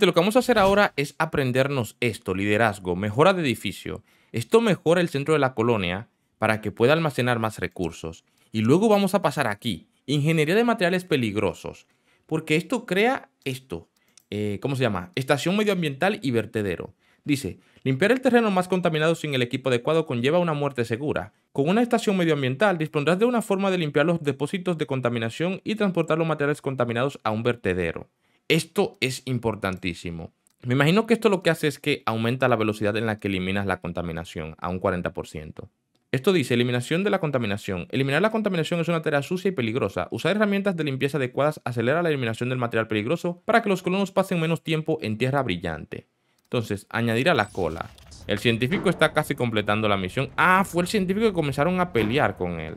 lo que vamos a hacer ahora es aprendernos esto, liderazgo, mejora de edificio. Esto mejora el centro de la colonia para que pueda almacenar más recursos. Y luego vamos a pasar aquí, ingeniería de materiales peligrosos, porque esto crea esto, eh, ¿cómo se llama? Estación medioambiental y vertedero. Dice, limpiar el terreno más contaminado sin el equipo adecuado conlleva una muerte segura. Con una estación medioambiental dispondrás de una forma de limpiar los depósitos de contaminación y transportar los materiales contaminados a un vertedero. Esto es importantísimo. Me imagino que esto lo que hace es que aumenta la velocidad en la que eliminas la contaminación a un 40%. Esto dice eliminación de la contaminación. Eliminar la contaminación es una tarea sucia y peligrosa. Usar herramientas de limpieza adecuadas acelera la eliminación del material peligroso para que los colonos pasen menos tiempo en tierra brillante. Entonces, añadir a la cola. El científico está casi completando la misión. Ah, fue el científico que comenzaron a pelear con él.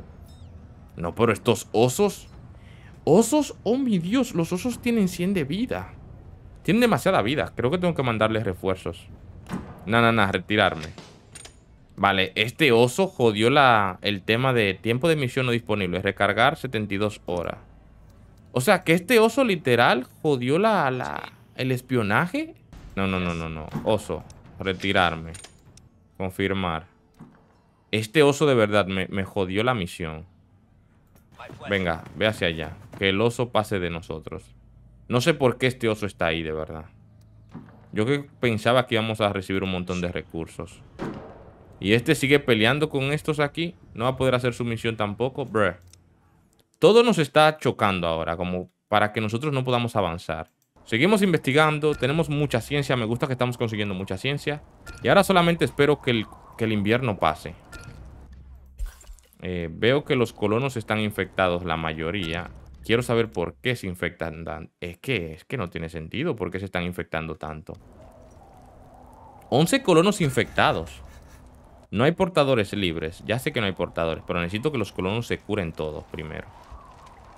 No, pero estos osos... ¿Osos? ¡Oh, mi Dios! Los osos tienen 100 de vida. Tienen demasiada vida. Creo que tengo que mandarles refuerzos. No, no, no. Retirarme. Vale, este oso jodió la, el tema de tiempo de misión no disponible. Recargar 72 horas. O sea, que este oso literal jodió la, la, el espionaje. No, no, no, no, no. Oso, retirarme. Confirmar. Este oso de verdad me jodió la misión. Venga, ve hacia allá. Que el oso pase de nosotros. No sé por qué este oso está ahí, de verdad. Yo que pensaba que íbamos a recibir un montón de recursos. Y este sigue peleando con estos aquí. No va a poder hacer su misión tampoco. Bruh. Todo nos está chocando ahora, como para que nosotros no podamos avanzar. Seguimos investigando, tenemos mucha ciencia, me gusta que estamos consiguiendo mucha ciencia. Y ahora solamente espero que el, que el invierno pase. Eh, veo que los colonos están infectados, la mayoría. Quiero saber por qué se infectan Es que, es que no tiene sentido por qué se están infectando tanto. 11 colonos infectados. No hay portadores libres. Ya sé que no hay portadores, pero necesito que los colonos se curen todos primero.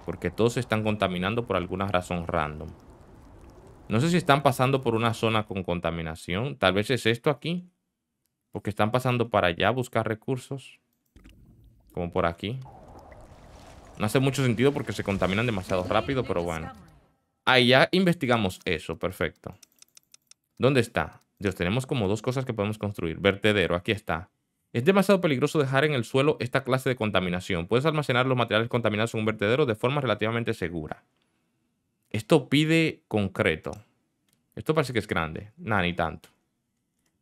Porque todos se están contaminando por alguna razón random. No sé si están pasando por una zona con contaminación. Tal vez es esto aquí. Porque están pasando para allá a buscar recursos. Como por aquí No hace mucho sentido porque se contaminan demasiado rápido Pero bueno Ahí ya investigamos eso, perfecto ¿Dónde está? Dios, tenemos como dos cosas que podemos construir Vertedero, aquí está es demasiado peligroso dejar en el suelo esta clase de contaminación. Puedes almacenar los materiales contaminados en un vertedero de forma relativamente segura. Esto pide concreto. Esto parece que es grande. Nada, ni tanto.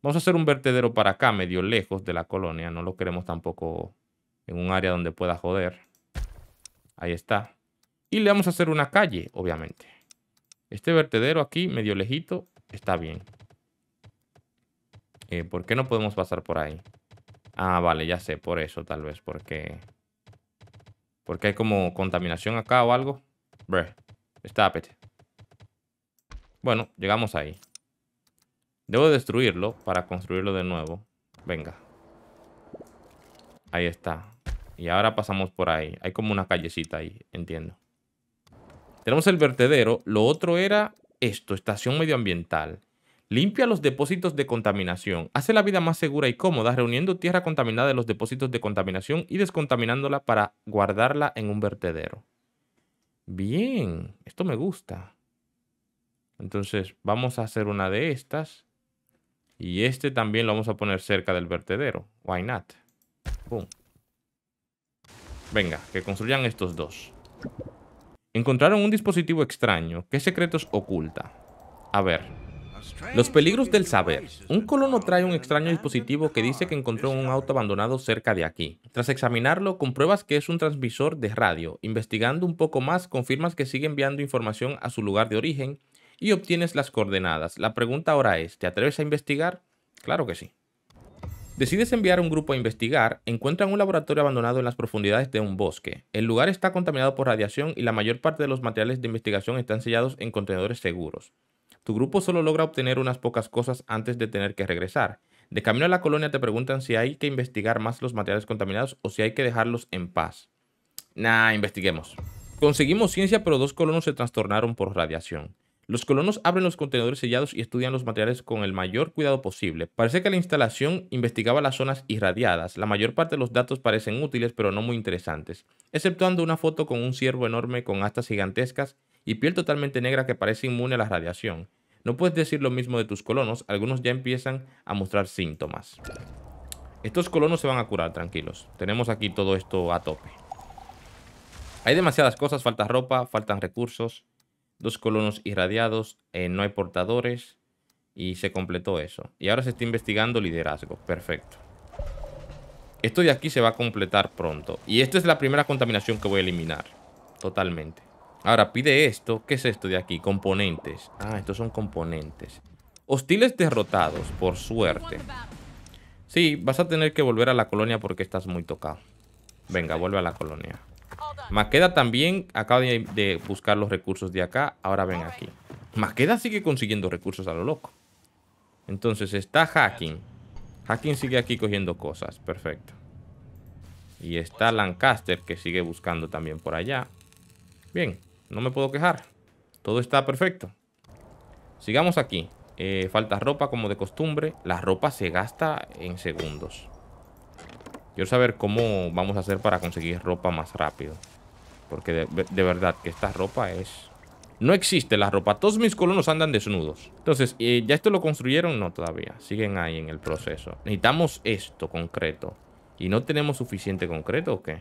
Vamos a hacer un vertedero para acá, medio lejos de la colonia. No lo queremos tampoco en un área donde pueda joder. Ahí está. Y le vamos a hacer una calle, obviamente. Este vertedero aquí, medio lejito, está bien. Eh, ¿Por qué no podemos pasar por ahí? Ah, vale, ya sé, por eso tal vez, porque... Porque hay como contaminación acá o algo. Breh, está it. Bueno, llegamos ahí. Debo destruirlo para construirlo de nuevo. Venga. Ahí está. Y ahora pasamos por ahí. Hay como una callecita ahí, entiendo. Tenemos el vertedero. Lo otro era esto, estación medioambiental. Limpia los depósitos de contaminación. Hace la vida más segura y cómoda reuniendo tierra contaminada de los depósitos de contaminación y descontaminándola para guardarla en un vertedero. Bien, esto me gusta. Entonces vamos a hacer una de estas. Y este también lo vamos a poner cerca del vertedero. Why not? Boom. Venga, que construyan estos dos. Encontraron un dispositivo extraño. ¿Qué secretos oculta? A ver. Los peligros del saber. Un colono trae un extraño dispositivo que dice que encontró un auto abandonado cerca de aquí. Tras examinarlo, compruebas que es un transmisor de radio. Investigando un poco más, confirmas que sigue enviando información a su lugar de origen y obtienes las coordenadas. La pregunta ahora es, ¿te atreves a investigar? Claro que sí. Decides enviar a un grupo a investigar, encuentran un laboratorio abandonado en las profundidades de un bosque. El lugar está contaminado por radiación y la mayor parte de los materiales de investigación están sellados en contenedores seguros. Tu grupo solo logra obtener unas pocas cosas antes de tener que regresar. De camino a la colonia te preguntan si hay que investigar más los materiales contaminados o si hay que dejarlos en paz. Nah, investiguemos. Conseguimos ciencia, pero dos colonos se trastornaron por radiación. Los colonos abren los contenedores sellados y estudian los materiales con el mayor cuidado posible. Parece que la instalación investigaba las zonas irradiadas. La mayor parte de los datos parecen útiles pero no muy interesantes, exceptuando una foto con un ciervo enorme con astas gigantescas y piel totalmente negra que parece inmune a la radiación. No puedes decir lo mismo de tus colonos, algunos ya empiezan a mostrar síntomas. Estos colonos se van a curar, tranquilos. Tenemos aquí todo esto a tope. Hay demasiadas cosas, falta ropa, faltan recursos dos colonos irradiados, eh, no hay portadores y se completó eso. Y ahora se está investigando liderazgo, perfecto. Esto de aquí se va a completar pronto. Y esta es la primera contaminación que voy a eliminar. Totalmente. Ahora, pide esto. ¿Qué es esto de aquí? Componentes. Ah, estos son componentes. Hostiles derrotados, por suerte. Sí, vas a tener que volver a la colonia porque estás muy tocado. Venga, vuelve a la colonia. Maqueda también acaba de, buscar los recursos de acá. Ahora ven aquí. Maqueda sigue consiguiendo recursos a lo loco. Entonces está Hacking. Hacking sigue aquí cogiendo cosas. Perfecto. Y está Lancaster que sigue buscando también por allá. Bien, no me puedo quejar. Todo está perfecto. Sigamos aquí. Eh, falta ropa como de costumbre. La ropa se gasta en segundos. Quiero saber cómo vamos a hacer para conseguir ropa más rápido. Porque de, verdad que esta ropa es... No existe la ropa. Todos mis colonos andan desnudos. Entonces, eh, ¿ya esto lo construyeron? No, todavía. Siguen ahí en el proceso. Necesitamos esto concreto. ¿Y no tenemos suficiente concreto o qué?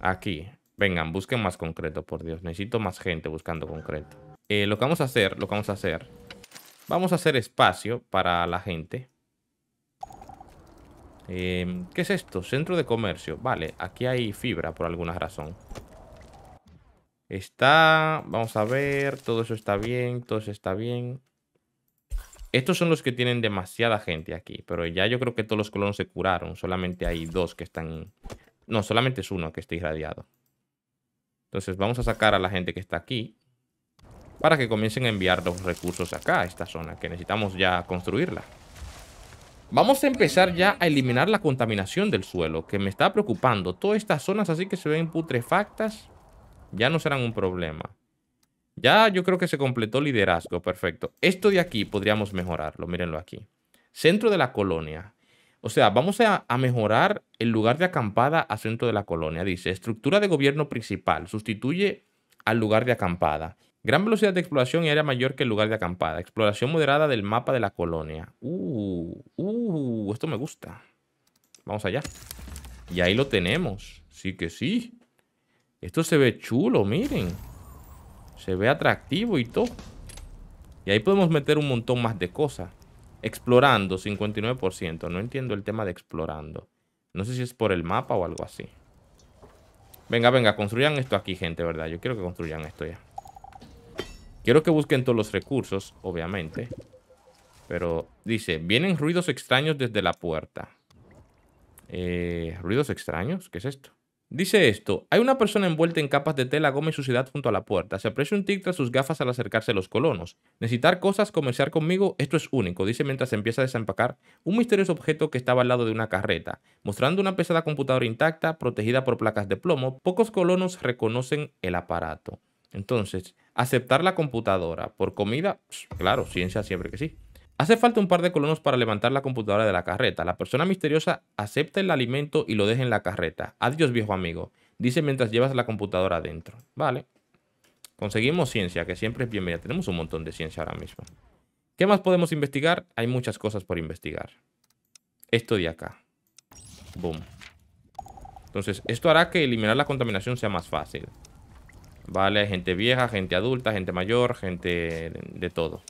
Aquí. Vengan, busquen más concreto, por Dios. Necesito más gente buscando concreto. Eh, lo que vamos a hacer, lo que vamos a hacer... Vamos a hacer espacio para la gente. Em, ¿Qué es esto? Centro de comercio. Vale, aquí hay fibra por alguna razón. Está... Vamos a ver. Todo eso está bien. Todo eso está bien. Estos son los que tienen demasiada gente aquí. Pero ya yo creo que todos los colonos se curaron. Solamente hay dos que están... No, solamente es uno que está irradiado. Entonces vamos a sacar a la gente que está aquí. Para que comiencen a enviar los recursos acá, a esta zona. Que necesitamos ya construirla. Vamos a empezar ya a eliminar la contaminación del suelo, que me está preocupando. Todas estas zonas así que se ven putrefactas ya no serán un problema. Ya yo creo que se completó liderazgo, perfecto. Esto de aquí podríamos mejorarlo, mírenlo aquí. Centro de la colonia. O sea, vamos a, mejorar el lugar de acampada a centro de la colonia. Dice, estructura de gobierno principal, sustituye al lugar de acampada. Gran velocidad de exploración y área mayor que el lugar de acampada. Exploración moderada del mapa de la colonia. Uh, uh, esto me gusta. Vamos allá. Y ahí lo tenemos. Sí que sí. Esto se ve chulo, miren. Se ve atractivo y todo. Y ahí podemos meter un montón más de cosas. Explorando, 59%. No entiendo el tema de explorando. No sé si es por el mapa o algo así. Venga, venga, construyan esto aquí, gente, ¿verdad? Yo quiero que construyan esto ya. Quiero que busquen todos los recursos, obviamente. Pero dice, vienen ruidos extraños desde la puerta. Eh, ¿Ruidos extraños? ¿Qué es esto? Dice esto, hay una persona envuelta en capas de tela, goma y suciedad junto a la puerta. Se aprecia un tic tras sus gafas al acercarse a los colonos. Necesitar cosas, comerciar conmigo, esto es único, dice mientras empieza a desempacar un misterioso objeto que estaba al lado de una carreta, mostrando una pesada computadora intacta, protegida por placas de plomo. Pocos colonos reconocen el aparato. Entonces, Aceptar la computadora por comida, pues, claro, ciencia siempre que sí. Hace falta un par de colonos para levantar la computadora de la carreta. La persona misteriosa acepta el alimento y lo deja en la carreta. Adiós, viejo amigo. Dice mientras llevas la computadora adentro. Vale. Conseguimos ciencia, que siempre es bienvenida. Tenemos un montón de ciencia ahora mismo. ¿Qué más podemos investigar? Hay muchas cosas por investigar. Esto de acá. Boom. Entonces, esto hará que eliminar la contaminación sea más fácil. ¿vale? Gente vieja, gente adulta, gente mayor, gente de todo.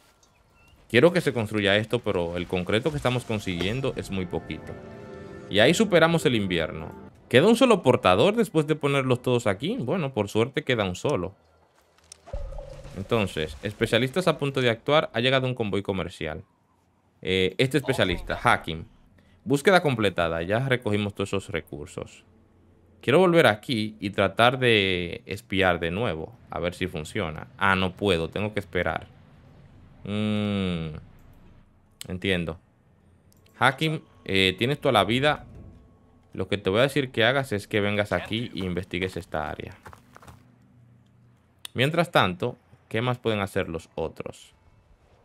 Quiero que se construya esto, pero el concreto que estamos consiguiendo es muy poquito. Y ahí superamos el invierno. ¿Queda un solo portador después de ponerlos todos aquí? Bueno, por suerte queda un solo. Entonces, especialistas a punto de actuar, ha llegado un convoy comercial. Eh, este especialista, hacking. Búsqueda completada, ya recogimos todos esos recursos. Quiero volver aquí y tratar de espiar de nuevo. A ver si funciona. Ah, no puedo. Tengo que esperar. Mm, entiendo. Hakim, eh, tienes toda la vida. Lo que te voy a decir que hagas es que vengas aquí e investigues esta área. Mientras tanto, ¿qué más pueden hacer los otros?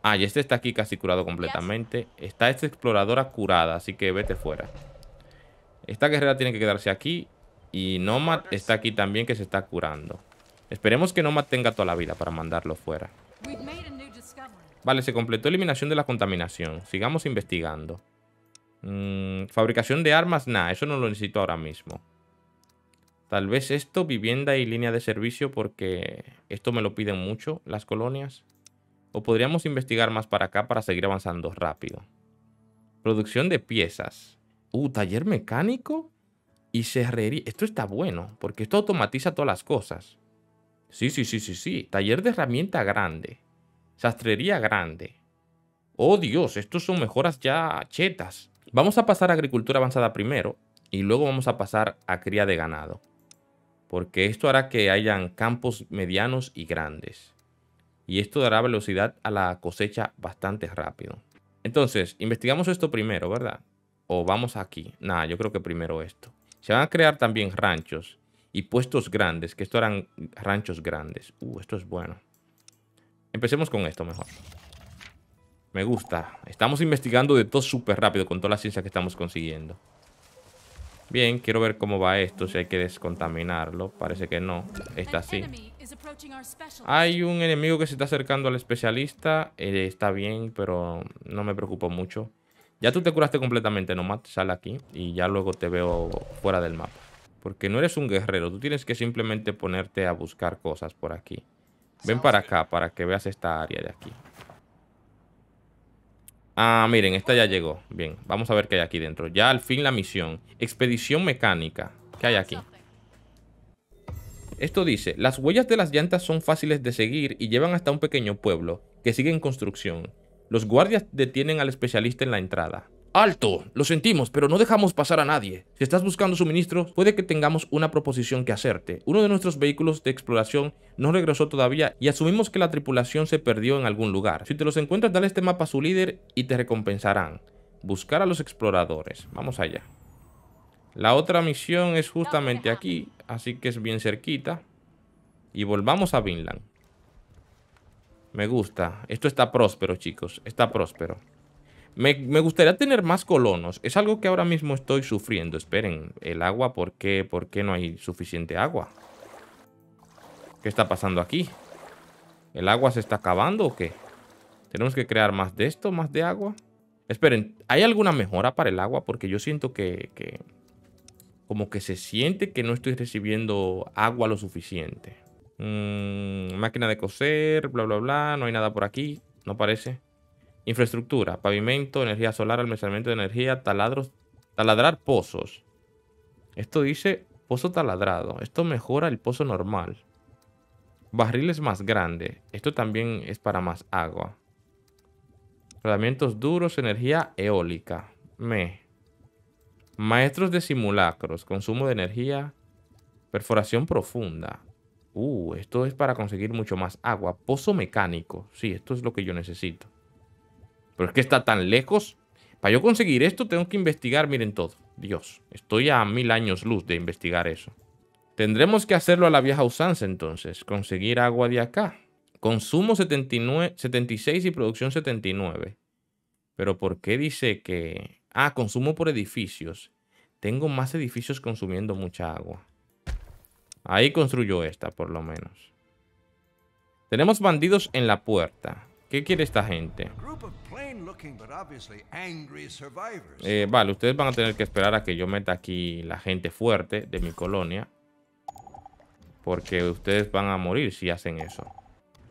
Ah, y este está aquí casi curado completamente. Está esta exploradora curada, así que vete fuera. Esta guerrera tiene que quedarse aquí y Nomad está aquí también que se está curando. Esperemos que Nomad tenga toda la vida para mandarlo fuera. Vale, se completó eliminación de la contaminación. Sigamos investigando. Mm, fabricación de armas, nada, eso no lo necesito ahora mismo. Tal vez esto, vivienda y línea de servicio, porque esto me lo piden mucho las colonias. O podríamos investigar más para acá para seguir avanzando rápido. Producción de piezas. Uh, taller mecánico y cerrería. Esto está bueno, porque esto automatiza todas las cosas. Sí, sí, sí, sí, sí. Taller de herramienta grande. Sastrería grande. Oh Dios, estos son mejoras ya chetas. Vamos a pasar a agricultura avanzada primero y luego vamos a pasar a cría de ganado. Porque esto hará que hayan campos medianos y grandes. Y esto dará velocidad a la cosecha bastante rápido. Entonces, investigamos esto primero, ¿verdad? O vamos aquí. Nada, yo creo que primero esto. Se van a crear también ranchos y puestos grandes, que esto eran ranchos grandes. Uh, esto es bueno. Empecemos con esto mejor. Me gusta. Estamos investigando de todo súper rápido con toda la ciencia que estamos consiguiendo. Bien, quiero ver cómo va esto, si hay que descontaminarlo. Parece que no. Está así. Hay un enemigo que se está acercando al especialista. Eh, está bien, pero no me preocupo mucho. Ya tú te curaste completamente, nomás sal aquí y ya luego te veo fuera del mapa. Porque no eres un guerrero, tú tienes que simplemente ponerte a buscar cosas por aquí. Ven para acá, para que veas esta área de aquí. Ah, miren, esta ya llegó. Bien, vamos a ver qué hay aquí dentro. Ya al fin la misión. Expedición mecánica. ¿Qué hay aquí? Esto dice, las huellas de las llantas son fáciles de seguir y llevan hasta un pequeño pueblo que sigue en construcción. Los guardias detienen al especialista en la entrada. ¡Alto! Lo sentimos, pero no dejamos pasar a nadie. Si estás buscando suministros, puede que tengamos una proposición que hacerte. Uno de nuestros vehículos de exploración no regresó todavía y asumimos que la tripulación se perdió en algún lugar. Si te los encuentras, dale este mapa a su líder y te recompensarán. Buscar a los exploradores. Vamos allá. La otra misión es justamente aquí, así que es bien cerquita. Y volvamos a Vinland. Me gusta. Esto está próspero, chicos. Está próspero. Me, gustaría tener más colonos. Es algo que ahora mismo estoy sufriendo. Esperen, el agua, ¿por qué, no hay suficiente agua? ¿Qué está pasando aquí? ¿El agua se está acabando o qué? ¿Tenemos que crear más de esto, más de agua? Esperen, ¿hay alguna mejora para el agua? Porque yo siento que, que como que se siente que no estoy recibiendo agua lo suficiente. Mm, máquina de coser, bla, bla, bla. No hay nada por aquí, no parece. Infraestructura, pavimento, energía solar, almacenamiento de energía, taladros, taladrar pozos. Esto dice pozo taladrado. Esto mejora el pozo normal. Barriles más grandes. Esto también es para más agua. Rodamientos duros, energía eólica. Me. Maestros de simulacros, consumo de energía, perforación profunda. Uh, esto es para conseguir mucho más agua. Pozo mecánico. Sí, esto es lo que yo necesito. Pero es que está tan lejos. Para yo conseguir esto tengo que investigar, miren todo. Dios, estoy a mil años luz de investigar eso. Tendremos que hacerlo a la vieja usanza entonces. Conseguir agua de acá. Consumo 79, 76 y producción 79. Pero ¿por qué dice que... Ah, consumo por edificios. Tengo más edificios consumiendo mucha agua. Ahí construyó esta, por lo menos. Tenemos bandidos en la puerta. ¿Qué quiere esta gente? Eh, vale, ustedes van a tener que esperar a que yo meta aquí la gente fuerte de mi colonia. Porque ustedes van a morir si hacen eso.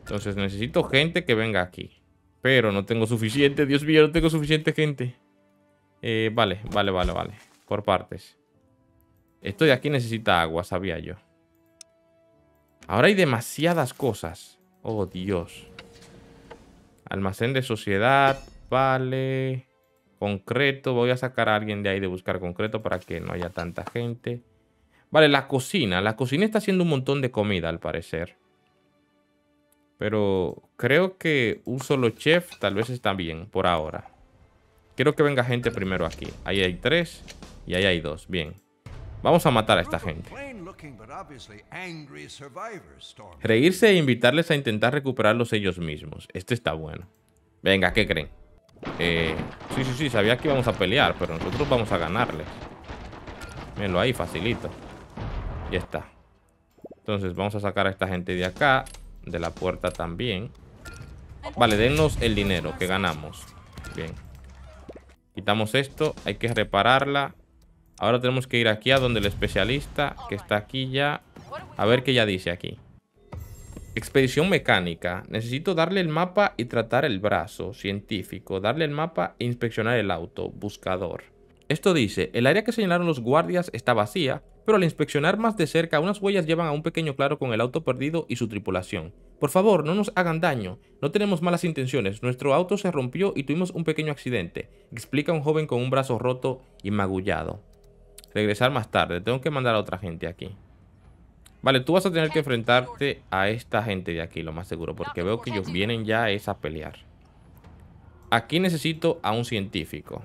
Entonces necesito gente que venga aquí. Pero no tengo suficiente. Dios mío, no tengo suficiente gente. Eh, vale, vale, vale, vale. Por partes. Esto de aquí necesita agua, sabía yo. Ahora hay demasiadas cosas. Oh, Dios. Almacén de sociedad. Vale. Concreto. Voy a sacar a alguien de ahí de buscar concreto para que no haya tanta gente. Vale, la cocina. La cocina está haciendo un montón de comida, al parecer. Pero creo que un solo chef tal vez está bien por ahora. Quiero que venga gente primero aquí. Ahí hay tres y ahí hay dos. Bien. Vamos a matar a esta gente. Reírse e invitarles a intentar recuperarlos ellos mismos. Este está bueno. Venga, ¿qué creen? Eh, sí, sí, sí, sabía que íbamos a pelear, pero nosotros vamos a ganarles. Mírenlo ahí, facilito. Ya está. Entonces vamos a sacar a esta gente de acá, de la puerta también. Vale, denos el dinero que ganamos. Bien. Quitamos esto, hay que repararla. Ahora tenemos que ir aquí a donde el especialista, que está aquí ya. A ver qué ya dice aquí. Expedición mecánica. Necesito darle el mapa y tratar el brazo. Científico. Darle el mapa e inspeccionar el auto. Buscador. Esto dice, el área que señalaron los guardias está vacía, pero al inspeccionar más de cerca, unas huellas llevan a un pequeño claro con el auto perdido y su tripulación. Por favor, no nos hagan daño. No tenemos malas intenciones. Nuestro auto se rompió y tuvimos un pequeño accidente. Explica un joven con un brazo roto y magullado. Regresar más tarde. Tengo que mandar a otra gente aquí. Vale, tú vas a tener que enfrentarte a esta gente de aquí, lo más seguro. Porque veo que ellos vienen ya es a pelear. Aquí necesito a un científico.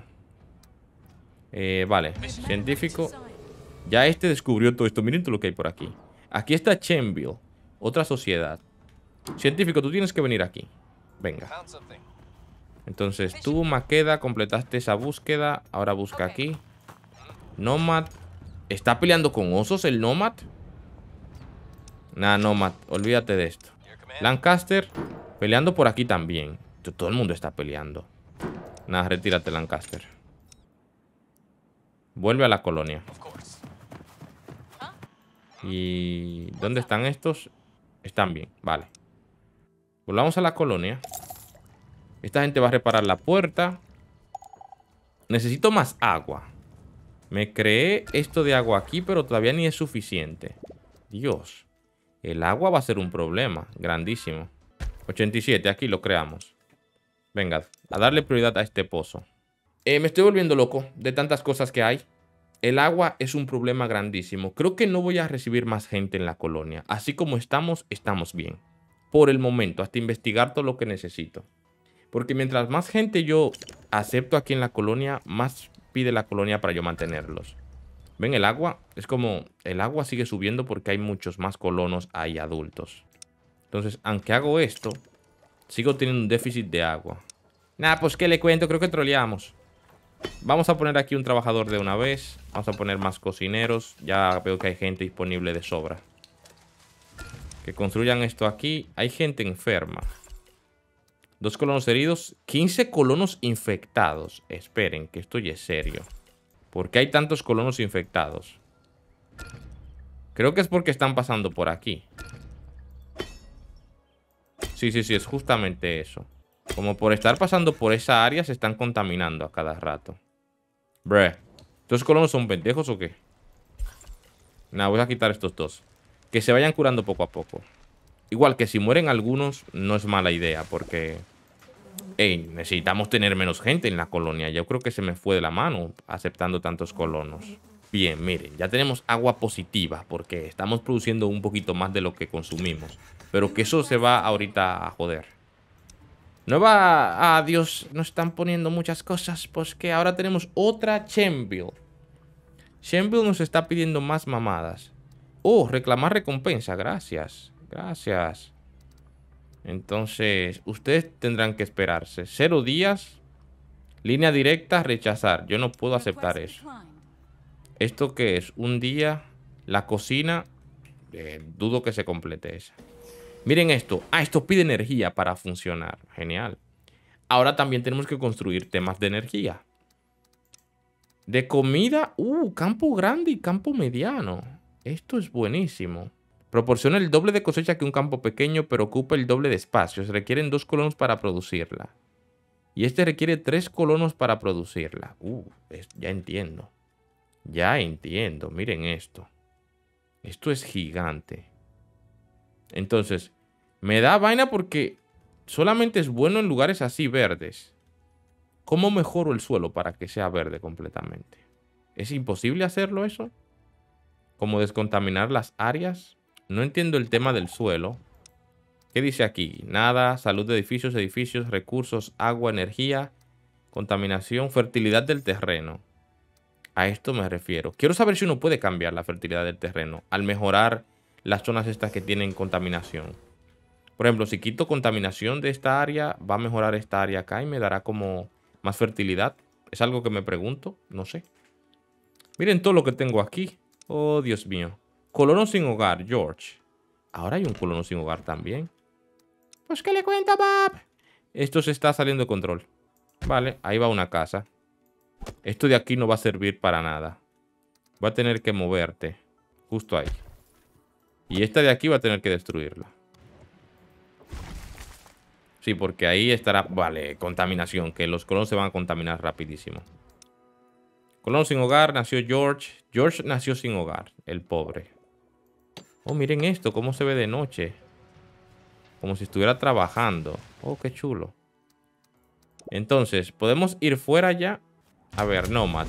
Eh, vale, científico. Ya este descubrió todo esto. Miren todo lo que hay por aquí. Aquí está Chenville, otra sociedad. Científico, tú tienes que venir aquí. Venga. Entonces, tú, Maqueda, completaste esa búsqueda. Ahora busca aquí. Nomad. ¿Está peleando con osos el Nomad? Nah, Nomad. Olvídate de esto. Lancaster peleando por aquí también. Todo el mundo está peleando. Nah, retírate, Lancaster. Vuelve a la colonia. ¿Y dónde están estos? Están bien, vale. Volvamos a la colonia. Esta gente va a reparar la puerta. Necesito más agua. Me creé esto de agua aquí, pero todavía ni es suficiente. Dios. El agua va a ser un problema. Grandísimo. 87, aquí lo creamos. Venga, a darle prioridad a este pozo. Eh, me estoy volviendo loco de tantas cosas que hay. El agua es un problema grandísimo. Creo que no voy a recibir más gente en la colonia. Así como estamos, estamos bien. Por el momento, hasta investigar todo lo que necesito. Porque mientras más gente yo acepto aquí en la colonia, más de la colonia para yo mantenerlos. ¿Ven el agua? Es como el agua sigue subiendo porque hay muchos más colonos ahí adultos. Entonces, aunque hago esto, sigo teniendo un déficit de agua. nada pues que le cuento, creo que troleamos. Vamos a poner aquí un trabajador de una vez. Vamos a poner más cocineros. Ya veo que hay gente disponible de sobra. Que construyan esto aquí. Hay gente enferma. Dos colonos heridos, 15 colonos infectados. Esperen, que esto ya es serio. ¿Por qué hay tantos colonos infectados? Creo que es porque están pasando por aquí. Sí, sí, sí, es justamente eso. Como por estar pasando por esa área se están contaminando a cada rato. Bre. ¿Estos colonos son pendejos o qué? Nada, voy a quitar estos dos. Que se vayan curando poco a poco. Igual que si mueren algunos, no es mala idea, porque necesitamos tener menos gente en la colonia. Yo creo que se me fue de la mano aceptando tantos colonos. Bien, miren, ya tenemos agua positiva porque estamos produciendo un poquito más de lo que consumimos. Pero que eso se va ahorita a joder. No va ah, nos están poniendo muchas cosas. Pues que ahora tenemos otra Chenville. Chenville nos está pidiendo más mamadas. Oh, reclamar recompensa, gracias. Gracias. Entonces, ustedes tendrán que esperarse. Cero días. Línea directa, rechazar. Yo no puedo aceptar eso. ¿Esto que es? Un día, la cocina. Eh, dudo que se complete esa. Miren esto. Ah, esto pide energía para funcionar. Genial. Ahora también tenemos que construir temas de energía. De comida. Uh, campo grande y campo mediano. Esto es buenísimo. Proporciona el doble de cosecha que un campo pequeño, pero ocupa el doble de espacio. Se requieren dos colonos para producirla. Y este requiere tres colonos para producirla. Uh, ya entiendo. Ya entiendo. Miren esto. Esto es gigante. Entonces, me da vaina porque solamente es bueno en lugares así verdes. ¿Cómo mejoro el suelo para que sea verde completamente? ¿Es imposible hacerlo eso? ¿Cómo descontaminar las áreas? No entiendo el tema del suelo. ¿Qué dice aquí? Nada, salud de edificios, edificios, recursos, agua, energía, contaminación, fertilidad del terreno. A esto me refiero. Quiero saber si uno puede cambiar la fertilidad del terreno al mejorar las zonas estas que tienen contaminación. Por ejemplo, si quito contaminación de esta área, va a mejorar esta área acá y me dará como más fertilidad. Es algo que me pregunto, no sé. Miren todo lo que tengo aquí. Oh, Dios mío. Colono sin hogar, George. Ahora hay un colono sin hogar también. Pues ¿qué le cuenta, Bob? Esto se está saliendo de control. Vale, ahí va una casa. Esto de aquí no va a servir para nada. Va a tener que moverte. Justo ahí. Y esta de aquí va a tener que destruirla. Sí, porque ahí estará... Vale, contaminación. Que los colonos se van a contaminar rapidísimo. Colón sin hogar, nació George. George nació sin hogar, el pobre. Oh, miren esto, cómo se ve de noche. Como si estuviera trabajando. Oh, qué chulo. Entonces, podemos ir fuera ya. A ver, Nomad.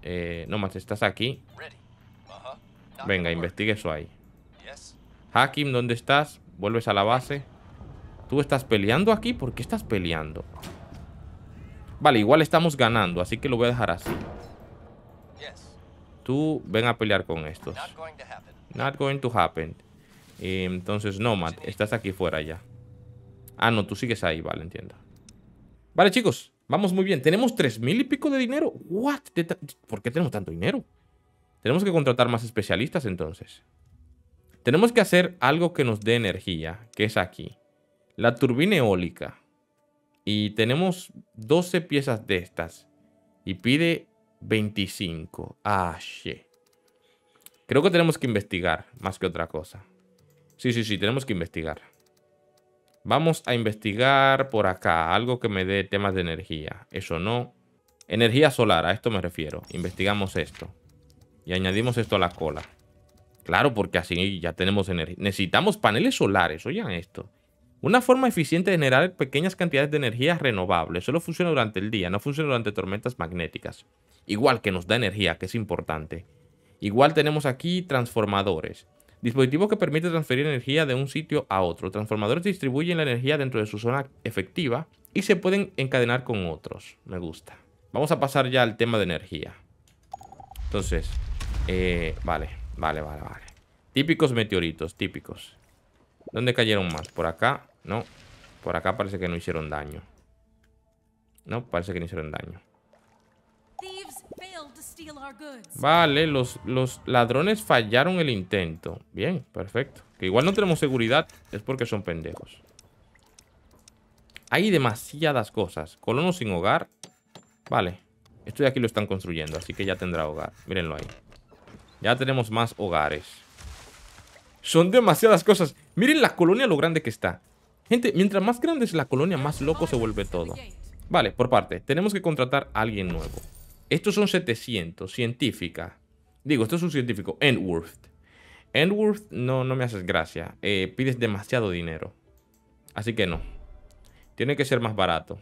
Eh, Nomad, estás aquí. Uh-huh. Venga, investigue eso ahí. Hakim, ¿dónde estás? Vuelves a la base. ¿Tú estás peleando aquí? ¿Por qué estás peleando? Vale, igual estamos ganando, así que lo voy a dejar así. Tú ven a pelear con estos. Not going to happen. Eh, entonces, no, Matt, estás aquí fuera ya. Ah, no, tú sigues ahí, vale, entiendo. Vale, chicos, vamos muy bien. Tenemos tres mil y pico de dinero. What? ¿Por qué tenemos tanto dinero? Tenemos que contratar más especialistas entonces. Tenemos que hacer algo que nos dé energía, que es aquí. La turbina eólica. Y tenemos 12 piezas de estas. Y pide 25. Ah, shit. Creo que tenemos que investigar, más que otra cosa. Sí, sí, sí, tenemos que investigar. Vamos a investigar por acá, algo que me dé temas de energía. Eso no. Energía solar, a esto me refiero. Investigamos esto. Y añadimos esto a la cola. Claro, porque así ya tenemos energía. Necesitamos paneles solares, oigan esto. Una forma eficiente de generar pequeñas cantidades de energía renovable. Solo funciona durante el día, no funciona durante tormentas magnéticas. Igual que nos da energía, que es importante. Igual tenemos aquí transformadores. Dispositivos que permiten transferir energía de un sitio a otro. Transformadores distribuyen la energía dentro de su zona efectiva y se pueden encadenar con otros. Me gusta. Vamos a pasar ya al tema de energía. Entonces, eh, vale, vale, vale, vale. Típicos meteoritos, típicos. ¿Dónde cayeron más? ¿Por acá? No. Por acá parece que no hicieron daño. No, parece que no hicieron daño. Vale, los, los ladrones fallaron el intento. Bien, perfecto. Que igual no tenemos seguridad, es porque son pendejos. Hay demasiadas cosas. Colonos sin hogar. Vale. Esto de aquí lo están construyendo, así que ya tendrá hogar. Mírenlo ahí. Ya tenemos más hogares. Son demasiadas cosas. Miren la colonia lo grande que está. Gente, mientras más grande es la colonia, más loco se vuelve todo. Vale, por parte. Tenemos que contratar a alguien nuevo. Estos son 700, científica. Digo, esto es un científico, Endworth. Endworth no, no me haces gracia. Eh, pides demasiado dinero. Así que no. Tiene que ser más barato.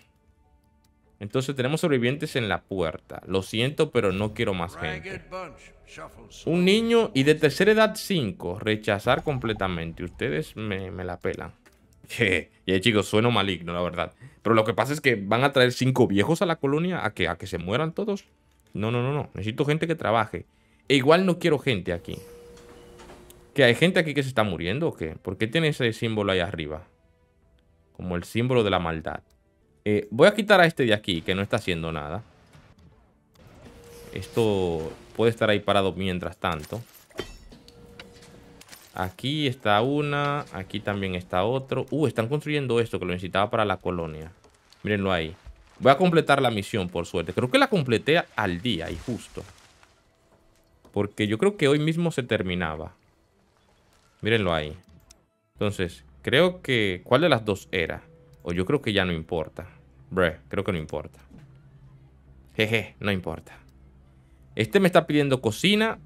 Entonces tenemos sobrevivientes en la puerta. Lo siento, pero no quiero más gente. Un niño y de tercera edad 5. Rechazar completamente. Ustedes me, me la pelan. Y ahí chicos, sueno maligno, la verdad. Pero lo que pasa es que van a traer cinco viejos a la colonia a que, a que se mueran todos. No, no, no, no. Necesito gente que trabaje. E igual no quiero gente aquí. ¿Que hay gente aquí que se está muriendo o qué? ¿Por qué tiene ese símbolo ahí arriba? Como el símbolo de la maldad. Eh, voy a quitar a este de aquí, que no está haciendo nada. Esto puede estar ahí parado mientras tanto. Aquí está una, aquí también está otro. Uh, están construyendo esto que lo necesitaba para la colonia. Mírenlo ahí. Voy a completar la misión, por suerte. Creo que la completé al día y justo. Porque yo creo que hoy mismo se terminaba. Mírenlo ahí. Entonces, creo que... ¿Cuál de las dos era? O yo creo que ya no importa. Bre, creo que no importa. Jeje, no importa. Este me está pidiendo cocina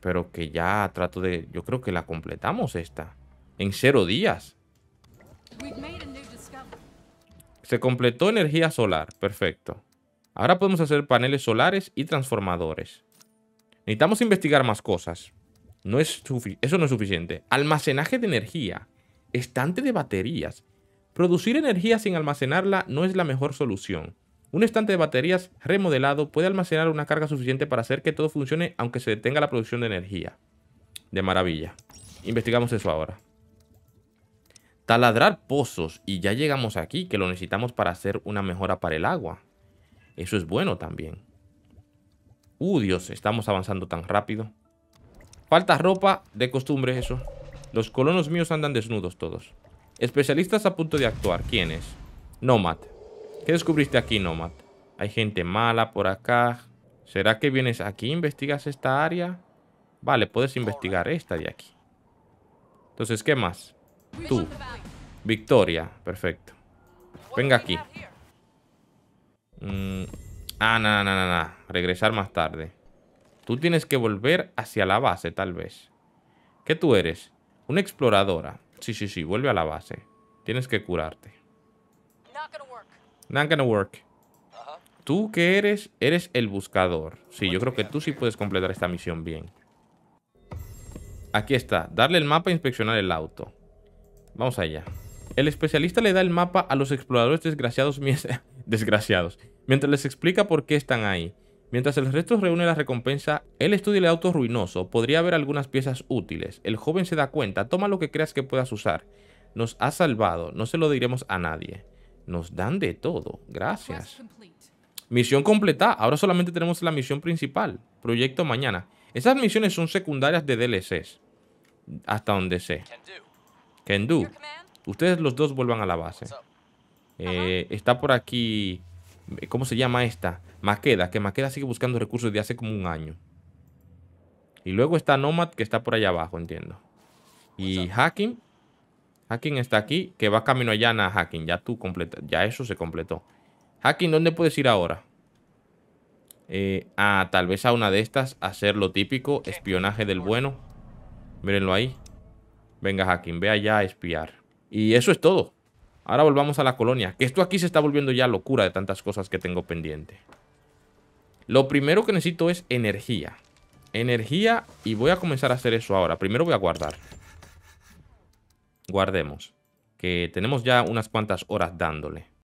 pero que ya trato de... Yo creo que la completamos esta. En cero días. Se completó energía solar. Perfecto. Ahora podemos hacer paneles solares y transformadores. Necesitamos investigar más cosas. No es eso no es suficiente. Almacenaje de energía. Estante de baterías. Producir energía sin almacenarla no es la mejor solución. Un estante de baterías remodelado puede almacenar una carga suficiente para hacer que todo funcione aunque se detenga la producción de energía. De maravilla. Investigamos eso ahora. Taladrar pozos y ya llegamos aquí que lo necesitamos para hacer una mejora para el agua. Eso es bueno también. Uh, Dios, estamos avanzando tan rápido. Falta ropa, de costumbre eso. Los colonos míos andan desnudos todos. Especialistas a punto de actuar. ¿Quién es? Nomad. ¿Qué descubriste aquí, Nomad? Hay gente mala por acá. ¿Será que vienes aquí investigas esta área? Vale, puedes investigar esta de aquí. Entonces, ¿qué más? Tú. Victoria. Perfecto. Venga aquí. Mm, ah, no, no, no, no. Regresar más tarde. Tú tienes que volver hacia la base, tal vez. ¿Qué tú eres? Una exploradora. Sí, sí, sí. Vuelve a la base. Tienes que curarte. Not gonna work. ¿Tú que eres? Eres el buscador. Sí, yo creo que tú sí puedes completar esta misión bien. Aquí está. Darle el mapa e inspeccionar el auto. Vamos allá. El especialista le da el mapa a los exploradores desgraciados, desgraciados mientras les explica por qué están ahí. Mientras el resto reúne la recompensa, él estudia el auto ruinoso. Podría haber algunas piezas útiles. El joven se da cuenta. Toma lo que creas que puedas usar. Nos ha salvado. No se lo diremos a nadie. Nos dan de todo. Gracias. Misión completada. Ahora solamente tenemos la misión principal. Proyecto mañana. Esas misiones son secundarias de DLCs. Hasta donde sé. Kendu. Ustedes los dos vuelvan a la base. Eh, está por aquí... Eh, ¿Cómo se llama esta? Maqueda, que Maqueda sigue buscando recursos de hace como un año. Y luego está Nomad, que está por allá abajo, entiendo. Y Hacking, Hacking está aquí, que va camino allá a Hacking. Ya tú completa, ya eso se completó. Hacking, ¿dónde puedes ir ahora? Eh, a tal vez a una de estas, hacer lo típico, espionaje del bueno. Mírenlo ahí. Venga, Hacking, ve allá a espiar. Y eso es todo. Ahora volvamos a la colonia. Que esto aquí se está volviendo ya locura de tantas cosas que tengo pendiente. Lo primero que necesito es energía. Energía y voy a comenzar a hacer eso ahora. Primero voy a guardar guardemos, que tenemos ya unas cuantas horas dándole.